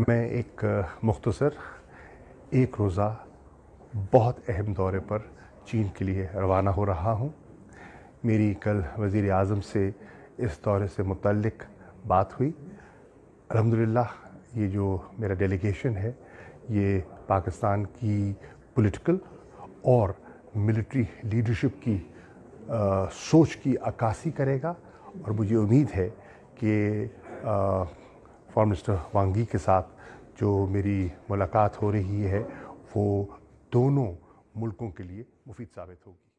मैं एक मुख्तसर एक रोज़ा बहुत अहम दौरे पर चीन के लिए रवाना हो रहा हूँ मेरी कल वज़ी अजम से इस दौरे से मतलब बात हुई अलहमदिल्ला ये जो मेरा डेलीगेशन है ये पाकिस्तान की पॉलिटिकल और मिलिट्री लीडरशिप की आ, सोच की अक्सी करेगा और मुझे उम्मीद है कि फॉर मिनिस्टर वांगी के साथ जो मेरी मुलाकात हो रही है वो दोनों मुल्कों के लिए मुफीद साबित होगी